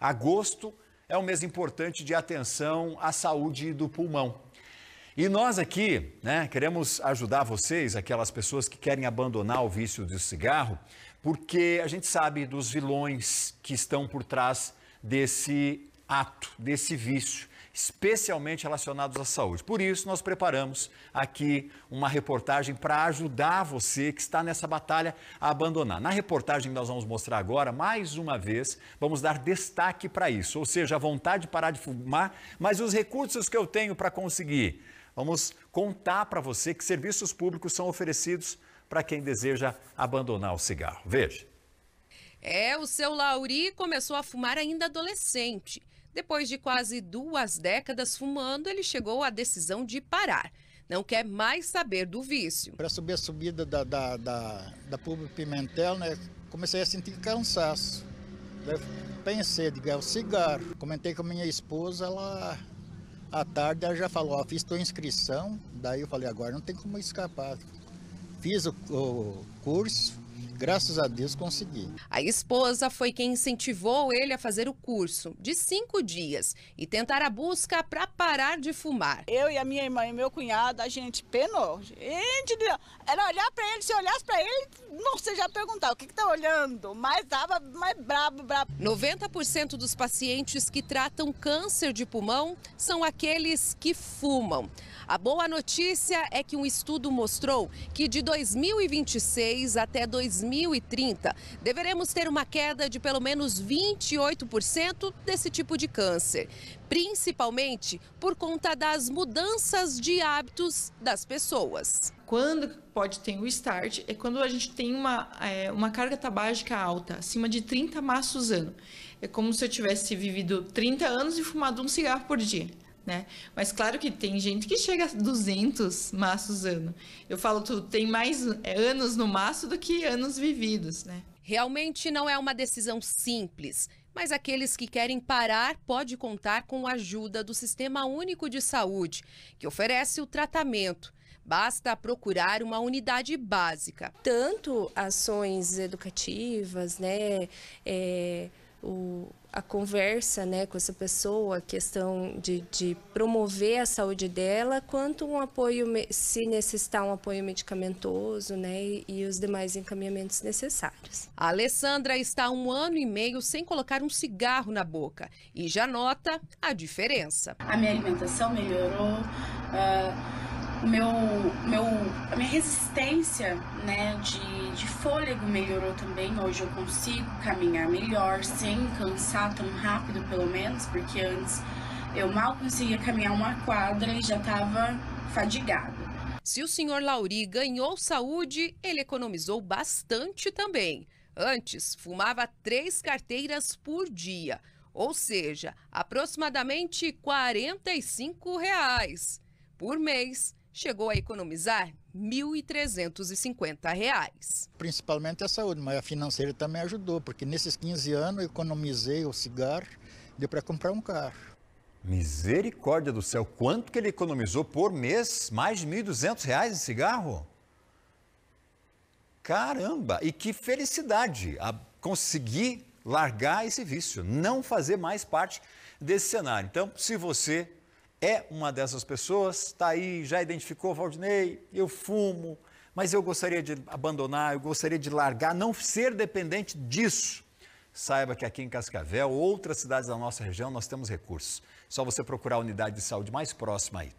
Agosto é um mês importante de atenção à saúde do pulmão. E nós aqui, né, queremos ajudar vocês, aquelas pessoas que querem abandonar o vício do cigarro, porque a gente sabe dos vilões que estão por trás desse ato, desse vício especialmente relacionados à saúde. Por isso, nós preparamos aqui uma reportagem para ajudar você que está nessa batalha a abandonar. Na reportagem que nós vamos mostrar agora, mais uma vez, vamos dar destaque para isso, ou seja, a vontade de parar de fumar, mas os recursos que eu tenho para conseguir. Vamos contar para você que serviços públicos são oferecidos para quem deseja abandonar o cigarro. Veja. É, o seu Lauri começou a fumar ainda adolescente. Depois de quase duas décadas fumando, ele chegou à decisão de parar. Não quer mais saber do vício. Para subir a subida da, da, da, da Pimentel, né, comecei a sentir cansaço. Eu pensei, diga é o cigarro. Comentei com minha esposa, ela à tarde ela já falou, ó, fiz tua inscrição, daí eu falei, agora não tem como escapar. Fiz o, o curso, Graças a Deus consegui. A esposa foi quem incentivou ele a fazer o curso de cinco dias e tentar a busca para parar de fumar. Eu e a minha irmã e meu cunhado, a gente penou. Gente, era olhar para ele, se olhasse para ele, não sei já perguntar o que está olhando, mas estava mais brabo, brabo. 90% dos pacientes que tratam câncer de pulmão são aqueles que fumam. A boa notícia é que um estudo mostrou que de 2026 até 2026, 2030, deveremos ter uma queda de pelo menos 28% desse tipo de câncer, principalmente por conta das mudanças de hábitos das pessoas. Quando pode ter o start é quando a gente tem uma, é, uma carga tabágica alta, acima de 30 maços ano. É como se eu tivesse vivido 30 anos e fumado um cigarro por dia né? Mas claro que tem gente que chega a 200 maços ano. Eu falo, tu tem mais anos no maço do que anos vividos, né? Realmente não é uma decisão simples, mas aqueles que querem parar pode contar com a ajuda do Sistema Único de Saúde, que oferece o tratamento. Basta procurar uma unidade básica. Tanto ações educativas, né? É o, a conversa né, com essa pessoa, a questão de, de promover a saúde dela, quanto um apoio, se necessitar um apoio medicamentoso né, e, e os demais encaminhamentos necessários. A Alessandra está um ano e meio sem colocar um cigarro na boca e já nota a diferença. A minha alimentação melhorou. Uh o meu, meu, a minha resistência né, de, de fôlego melhorou também. Hoje eu consigo caminhar melhor, sem cansar tão rápido, pelo menos, porque antes eu mal conseguia caminhar uma quadra e já estava fadigada. Se o senhor Lauri ganhou saúde, ele economizou bastante também. Antes, fumava três carteiras por dia, ou seja, aproximadamente R$ 45 reais por mês chegou a economizar R$ 1.350. Principalmente a saúde, mas a financeira também ajudou, porque nesses 15 anos eu economizei o cigarro, deu para comprar um carro. Misericórdia do céu, quanto que ele economizou por mês? Mais de R$ 1.200 em cigarro? Caramba, e que felicidade a conseguir largar esse vício, não fazer mais parte desse cenário. Então, se você é uma dessas pessoas, está aí, já identificou, Valdinei, eu fumo, mas eu gostaria de abandonar, eu gostaria de largar, não ser dependente disso. Saiba que aqui em Cascavel, outras cidades da nossa região, nós temos recursos. Só você procurar a unidade de saúde mais próxima aí.